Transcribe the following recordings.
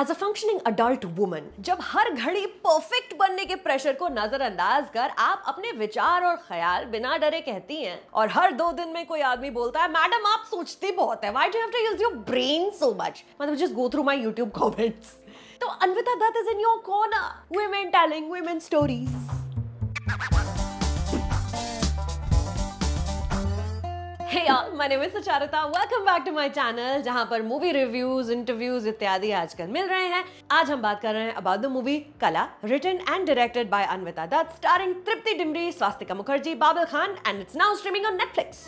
As a functioning adult woman जब हर घड़ी परफेक्ट बनने के प्रेशर को नजरअंदाज कर आप अपने विचार और ख्याल बिना डरे कहती हैं और हर दो दिन में कोई आदमी बोलता है मैडम आप सोचती बहुत है why do have to use your brain so much मतलब just go through my YouTube comments तो Anvita Dutt is in your कोना women telling women stories y'all, my name is Sacharita. Welcome back to my पर movie reviews interviews इत्यादि आजकल मिल रहे हैं आज हम बात कर रहे हैं about the movie Qala written and directed by Anvita Dutt starring Tripti Dimri Swastika Mukherjee Babil Khan and it's now streaming on Netflix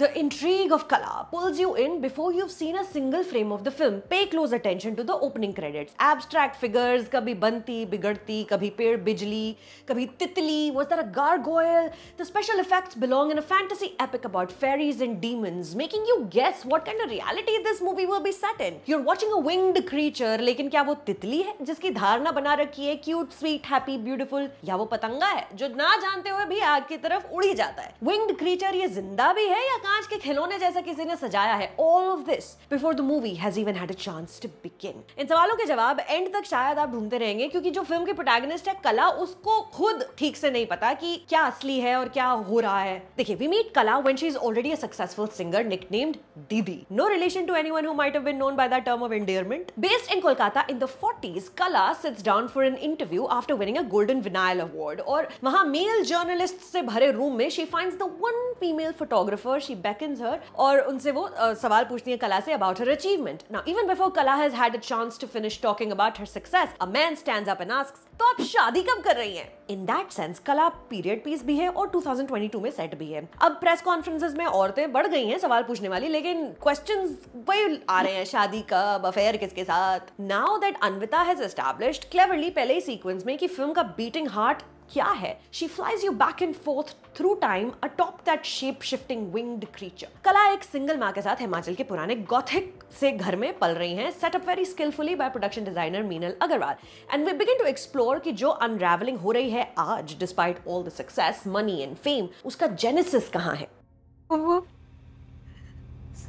The intrigue of Kala pulls you in before you've seen a single frame of the film. Pay close attention to the opening credits. Abstract figures, kabhi banti, bigadti, kabhi ped bijli, kabhi titli, was that a gargoyle? The special effects belong in a fantasy epic about fairies and demons, making you guess what kind of reality this movie will be set in. You're watching a winged creature, लेकिन क्या वो तितली है जिसकी धारणा बना रखी है क्यूट स्वीट हैप्पी ब्यूटीफुल या वो पतंगा है जो ना जानते हुए भी आग की तरफ उड़ी जाता है विंग्ड क्रीचर ये जिंदा भी है या कांच के खिलौने जैसा किसी ने सजाया है all of this before the movie has even had a chance to begin इन सवालों के जवाब एंड तक शायद आप ढूंढते रहेंगे क्योंकि जो फिल्म के प्रोटैगनिस्ट है कला उसको खुद ठीक से नहीं पता कि क्या असली है और क्या हो रहा है देखिए we meet Qala when she is already a successful singer nicknamed Didi no relation to anyone who might have been known by that term of endearment based in Kolkata in the 40s Qala sits down for an interview after winning a golden vinyl award और वहां male journalist से भरे room में she finds the one female photographer she beckons her और उनसे वो uh, सवाल पूछती है कला से about her achievement. Now even before Kala has had a chance to finish talking about her success, a man stands up and asks, तो आप शादी कब कर रही हैं? In that sense Qala period piece भी है और 2022 में सेट भी है अब प्रेस कॉन्फ्रेंसेस में औरतें बढ़ गई हैं सवाल पूछने वाली लेकिन क्वेश्चंस वही आ रहे हैं शादी कब अफेयर किसके साथ now that Anvita has established cleverly पहले ही सीक्वेंस में कि फिल्म का बीटिंग हार्ट क्या है she flies you back and forth through time atop that shape shifting winged creature Qala एक सिंगल माँ के साथ हिमाचल के पुराने गौथिक से घर में पल रही हैं setup very skillfully by production designer Meenal Agarwal and we begin to explore कि जो अनरेवलिंग हो रही है आज despite all the success money and fame उसका जेनेसिस कहाँ है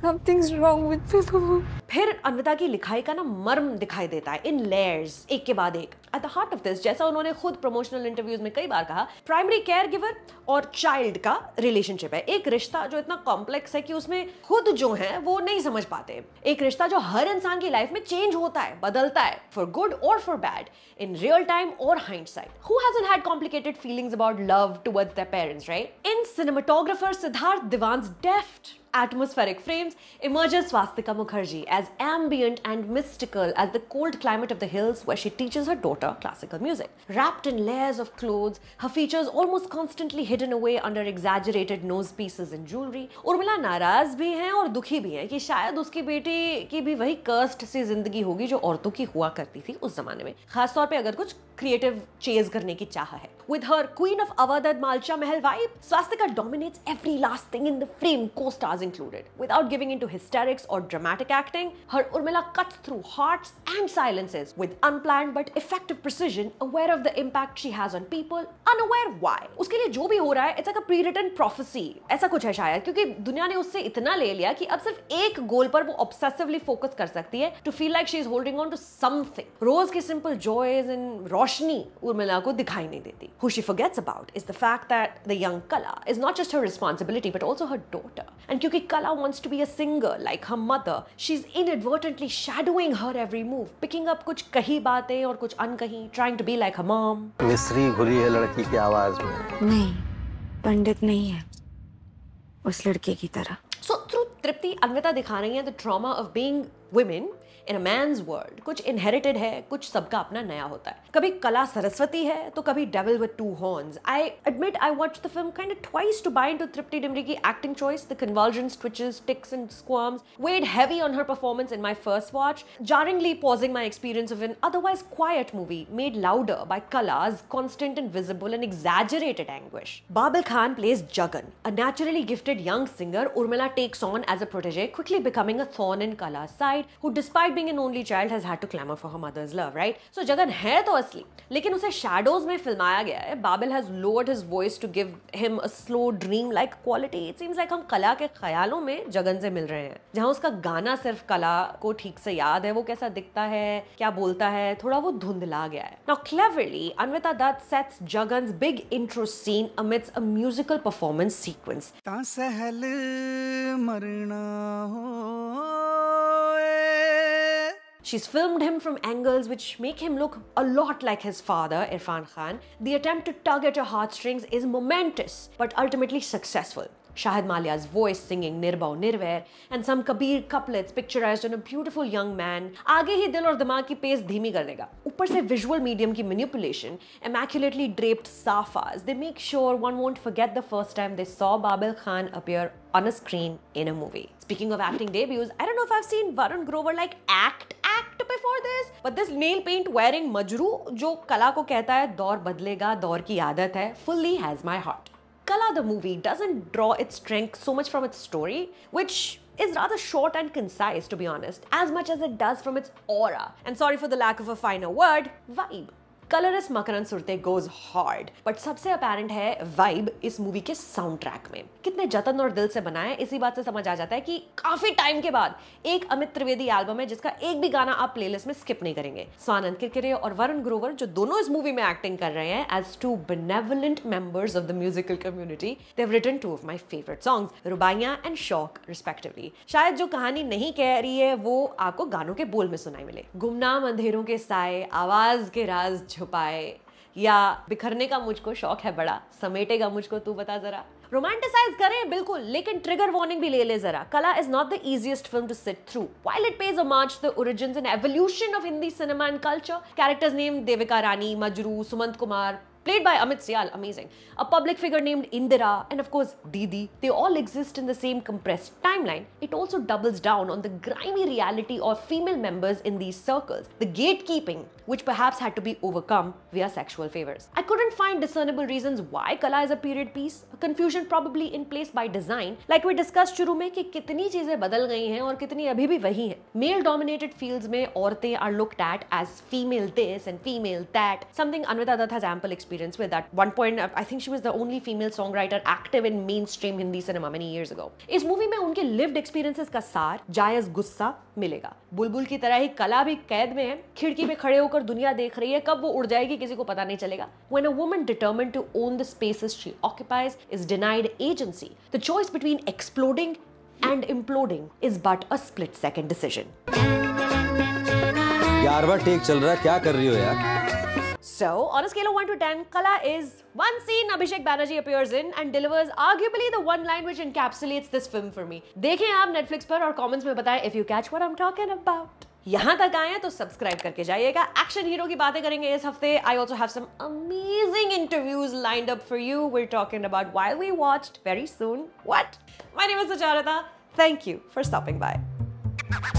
Something's wrong with people. फिर अनविता की लिखाई का ना मर्म दिखाई देता है इन लेयर्स एक के बाद एक at the heart of this जैसा उन्होंने खुद प्रमोशनल इंटरव्यूज में कई बार कहा प्राइमरी केयर गिवर और चाइल्ड का रिलेशनशिप है एक रिश्ता जो इतना कॉम्प्लेक्स है कि उसमें खुद जो है वो नहीं समझ पाते एक रिश्ता जो हर इंसान की लाइफ में चेंज होता है बदलता है फॉर गुड और for bad in real time और hind side who hasn't had complicated feelings about love towards their parents right in cinematographer Siddharth Diwan's deft atmospheric frames emerges Swastika Mukherjee as ambient and mystical as the cold climate of the hills where she teaches her daughter classical music. Wrapped in layers of clothes, her features almost constantly hidden away under exaggerated nose pieces and jewelry, Urmila Urmila bhi hain aur dukhi bhi hain ki shayad uski beti ki bhi wahi cursed si zindagi hogi jo जो ki hua karti thi us zamane mein. में taur pe agar kuch creative chase karne ki chaah hai. With her queen of अवादत Malcha Mahal vibe, Swastika dominates every last thing in the frame co stars stars included. Without giving into hysterics or dramatic acting, her Urmila cuts through hearts and silences with unplanned but effective precision, aware of the impact she has on people, unaware why. Uske liye jo bhi हो रहा है, it's like a pre-written prophecy. ऐसा kuch hai शायद क्योंकि dunya ne usse itna le liya ki ab सिर्फ ek goal par wo obsessively focus kar sakti hai to feel like she is holding on to something. Rose ki simple joys and roshni Urmila ko dikhai nahi deti. Who she forgets about is the fact that the young Kala is not just her responsibility but also her daughter. And क्योंकि Qala wants to be a singer like her mother she is inadvertently shadowing her every move picking up कुछ कही बातें और कुछ अनकही trying to be like her mom मिस्री घुली है लड़की की आवाज में नहीं पंडित नहीं है उस लड़के की तरह सो थ्रू तृप्ति अन्विता दिखा रही है the trauma of being women In a man's world, कुछ inherited है कुछ सबका अपना नया होता है कभी कला सरस्वती है तो कभी devil with two horns I admit I watch the film kind of twice to bind to Tripti Dimri की acting choice the conversion twitches ticks and squirms weighed heavy on her performance in my first watch jarringly pausing my experience of an otherwise quiet movie made louder by colors constant invisible and exaggerated anguish Babul khan plays jagan a naturally gifted young singer urmila takes on as a protege quickly becoming a thorn in color's side who despite being an only child has had to clamour for her mother's love right so Jagan है तो असली लेकिन उसे shadows में फिल्माया गया है Babil has lowered his voice to give him a slow dream like quality it seems like हम कला के ख्यालों में जगन से मिल रहे हैं जहां उसका गाना सिर्फ कला को ठीक से याद है वो कैसा दिखता है क्या बोलता है थोड़ा वो धुंधला गया है now cleverly Anvita Dutt sets Jagan big intro scene amidst a musical performance sequence मरना हो She's filmed him from angles which make him look a lot like his father, Irfan Khan. The attempt to tug at your heartstrings is momentous, but ultimately successful. Shahid Malia's voice singing Nirbau Nirver and some Kabir couplets picturized on a beautiful young man. आगे ही दिल और दिमाग की pace धीमी कर देगा. ऊपर से visual medium की manipulation, immaculately draped safas, they make sure one won't forget the first time they saw Babel Khan appear on a screen in a movie. Speaking of acting debuts, I don't know if I've seen Varun Grover like act pay for this but this nail paint wearing majru जो कला को कहता है दौर बदलेगा दौर की आदत है fully has my heart Kala the movie doesn't draw its strength so much from its story which is rather short and concise to be honest as much as it does from its aura and sorry for the lack of a finer word vibe Qala's मकरन सुरते goes hard but सबसे apparent है vibe इस movie के soundtrack में कितने जतन और दिल से बनाया इसी बात से समझ आ जाता है कि काफी टाइम के बाद एक अमित त्रिवेदी एल्बम है जिसका एक भी गाना आप प्लेलिस्ट में स्किप नहीं करेंगे स्वानंद किरकिरे और वरुण ग्रोवर जो दोनों इस मूवी में एक्टिंग कर रहे हैं as two benevolent members of the musical community they've written two of my favourite songs Rubaaiyaan and Shauq respectively शायद जो कहानी नहीं कह रही है वो आपको गानों के बोल में सुनाई मिले गुमनाम अंधेरों के साय आवाज के राज छुपाए या बिखरने का मुझको शौक है बड़ा समेटेगा मुझको तू बता जरा रोमांटिसाइज करें बिल्कुल लेकिन ट्रिगर वार्निंग भी ले ले जरा Qala is not the easiest film to sit through while it page march the origin and evolution of Hindi cinema and culture characters name Devika Rani Majrooh Sumant Kumar played by Amit Sial, amazing, a public figure named Indira, and of course Didi, they all exist in the same compressed timeline. It also doubles down on the grimy reality of female members in these circles, the gatekeeping, which perhaps had to be overcome via sexual favors. I couldn't find discernible reasons why Kala is a period piece, a confusion probably in place by design, like we discussed शुरू में कि कितनी चीजें बदल गई हैं और कितनी अभी भी वही हैं। मेल डोमिनेटेड फील्ड्स में औरतें are looked at as female Anvita Dutt has ample experience experience with. At one point, I think she was the only female songwriter active in mainstream Hindi cinema many years ago. is movie mein unke lived experiences ka सार जायज gussa milega bulbul ki tarah hi kala bhi qaid mein hai khidki pe khade hokar duniya dekh rahi hai kab wo ud jayegi kisi ko pata nahi chalega When a woman determined to own the spaces she occupies is denied agency, the choice between exploding and imploding is but a split second decision. यार take चल रहा है kya kar rahi ho yaar So, on a scale of 1 to 10, Kala is one scene Abhishek Banerjee appears in and delivers arguably the one line which encapsulates this film for me. देखें आप Netflix पर और comments में बताएं if you catch what I'm talking about. यहाँ तक आए हैं तो सब्सक्राइब करके जाइएगा एक्शन हीरो की बातें करेंगे इस हफ्ते I also have some amazing interviews lined up for you we talking about why we watched very soon What? My name is Sucharita thank you for stopping bye